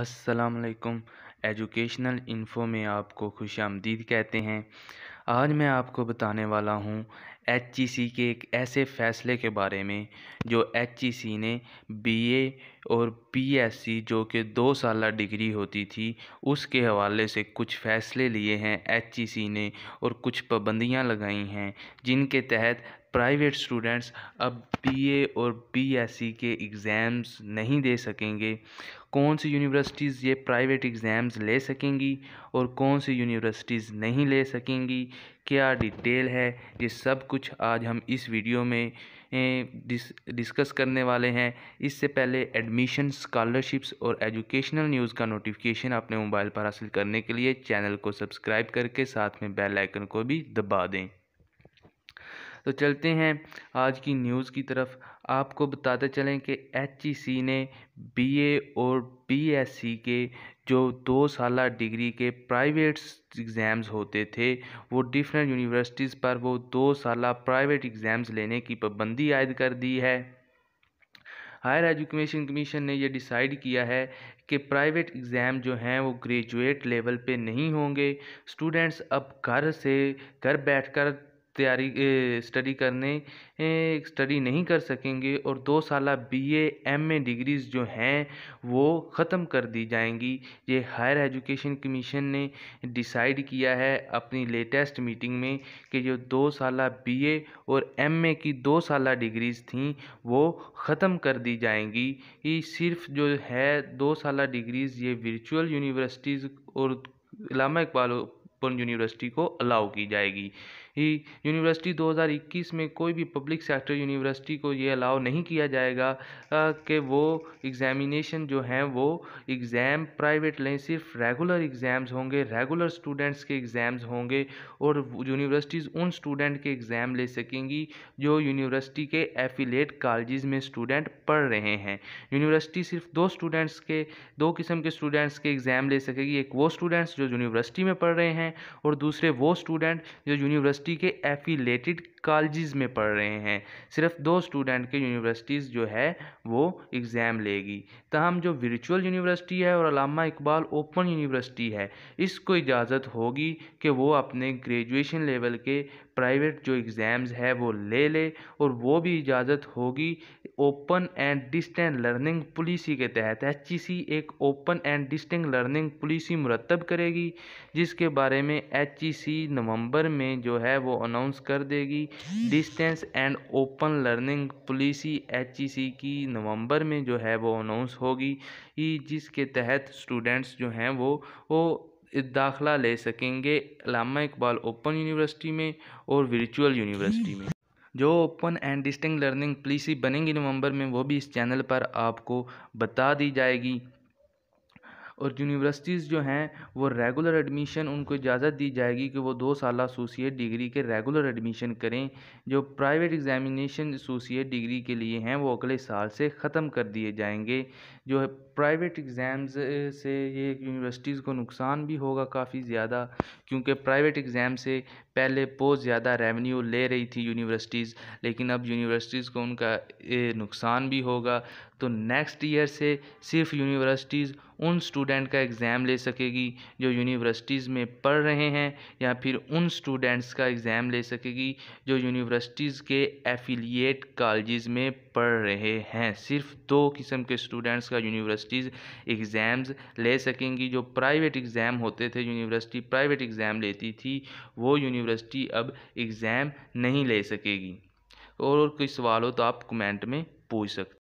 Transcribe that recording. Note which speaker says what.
Speaker 1: वालेकुम educational info में आपको खुश आमदीद कहते हैं आज मैं आपको बताने वाला हूँ एच के एक ऐसे फ़ैसले के बारे में जो एच ने बीए और पीएससी जो कि दो साल डिग्री होती थी उसके हवाले से कुछ फ़ैसले लिए हैं एच ने और कुछ पाबंदियाँ लगाई हैं जिनके तहत प्राइवेट स्टूडेंट्स अब बीए और पीएससी के एग्ज़ाम्स नहीं दे सकेंगे कौन सी यूनिवर्सिटीज़ ये प्राइवेट एग्ज़ाम्स ले सकेंगी और कौन सी यूनिवर्सिटीज़ नहीं ले सकेंगी क्या डिटेल है ये सब कुछ आज हम इस वीडियो में डिस, डिस्कस करने वाले हैं इससे पहले एडमिशन स्कॉलरशिप्स और एजुकेशनल न्यूज़ का नोटिफिकेशन अपने मोबाइल पर हासिल करने के लिए चैनल को सब्सक्राइब करके साथ में बेल आइकन को भी दबा दें तो चलते हैं आज की न्यूज़ की तरफ आपको बताते चलें कि एच ने बीए और बीएससी के जो दो साल डिग्री के प्राइवेट एग्ज़ाम्स होते थे वो डिफरेंट यूनिवर्सिटीज़ पर वो दो साल प्राइवेट एग्ज़ाम्स लेने की पाबंदी आयद कर दी है हायर एजुकेशन कमीशन ने यह डिसाइड किया है कि प्राइवेट एग्ज़ाम जो हैं वो ग्रेजुएट लेवल पे नहीं होंगे स्टूडेंट्स अब घर से घर बैठकर तैयारी स्टडी करने स्टडी नहीं कर सकेंगे और दो साल B MA M A degrees जो हैं वो ख़त्म कर दी जाएंगी ये हायर एजुकेशन कमीशन ने डिसाइड किया है अपनी लेटेस्ट मीटिंग में कि जो दो साल बी ए और एम ए की दो साल डिग्रीज़ थी वो ख़त्म कर दी जाएंगी ये सिर्फ जो है दो साल डिग्रीज़ ये वर्चुअल यूनिवर्सिटीज़ और इलामा इकबाल यूनिवर्सिटी को अलाउ की जाएगी यूनिवर्सिटी 2021 में कोई भी पब्लिक सेक्टर यूनिवर्सिटी को ये अलाउ नहीं किया जाएगा कि वो एग्ज़ामिनेशन जो हैं वो एग्ज़ाम प्राइवेट लें सिर्फ रेगुलर एग्ज़ाम्स होंगे रेगुलर स्टूडेंट्स के एग्ज़ाम्स होंगे और यूनिवर्सिटीज़ उन स्टूडेंट के एग्ज़ाम ले सकेंगी जो यूनिवर्सिटी के एफिलेट कॉलेज में स्टूडेंट पढ़ रहे हैं यूनिवर्सिटी सिर्फ दो स्टूडेंट्स के दो किस्म के स्टूडेंट्स के एग्ज़ाम ले सकेगी एक वो स्टूडेंट्स जो यूनिवर्सिटी में पढ़ रहे हैं और दूसरे वो स्टूडेंट जो यूनिवर्सिटी यूनिवर्सिटी के एफिलेटेड कॉलेज में पढ़ रहे हैं सिर्फ दो स्टूडेंट के यूनिवर्सिटीज़ जो है वो एग्ज़ाम लेगी तहम जो वर्चुअल यूनिवर्सिटी है और अलामा इकबाल ओपन यूनिवर्सिटी है इसको इजाज़त होगी कि वो अपने ग्रेजुएशन लेवल के प्राइवेट जो एग्ज़ाम्स है वो ले ले और वो भी इजाज़त होगी open and distant learning policy के तहत एच e एक open and distant learning policy मुरतब करेगी जिसके बारे में एच e नवंबर में जो है है वो अनाउंस कर देगी distance and open learning policy H की नवंबर में जो है वो अनाउंस होगी जिसके तहत स्टूडेंट्स जो हैं वो वो दाखला ले सकेंगे अलामा इकबाल ओपन यूनिवर्सिटी में और वर्चुअल यूनिवर्सिटी में जो open and distance learning policy बनेगी नवंबर में वो भी इस चैनल पर आपको बता दी जाएगी और यूनिवर्सिटीज़ जो हैं वो रेगुलर एडमिशन उनको इजाज़त दी जाएगी कि वो दो साल एसोसिएट डिग्री के रेगुलर एडमिशन करें जो प्राइवेट एग्जामिनेशन एसोसिएट डिग्री के लिए हैं वो अगले साल से ख़त्म कर दिए जाएंगे जो है प्राइवेट एग्ज़ाम्स से ये यूनिवर्सिटीज़ को नुकसान भी होगा काफ़ी ज़्यादा क्योंकि प्राइवेट एग्ज़ाम से पहले बहुत ज़्यादा रेवेन्यू ले रही थी यूनिवर्सिटीज़ लेकिन अब यूनिवर्सिटीज़ को उनका नुकसान भी होगा तो नेक्स्ट ईयर से सिर्फ यूनिवर्सिटीज़ उन स्टूडेंट का एग्ज़ाम ले सकेगी जो यूनिवर्सिटीज़ में पढ़ रहे हैं या फिर उन स्टूडेंट्स का एग्ज़ाम ले सकेगी जो यूनिवर्सिटीज़ के एफिलिएट कॉलेज में पढ़ रहे हैं सिर्फ दो किस्म के स्टूडेंट्स का यूनिवर्सिटीज़ एग्ज़ाम्स ले सकेंगी जो प्राइवेट एग्ज़ाम होते थे यूनिवर्सिटी प्राइवेट एग्ज़ाम लेती थी वो यूनिवर्सिटी अब एग्ज़ाम नहीं ले सकेगी और कोई सवाल हो तो आप कमेंट में पूछ सकते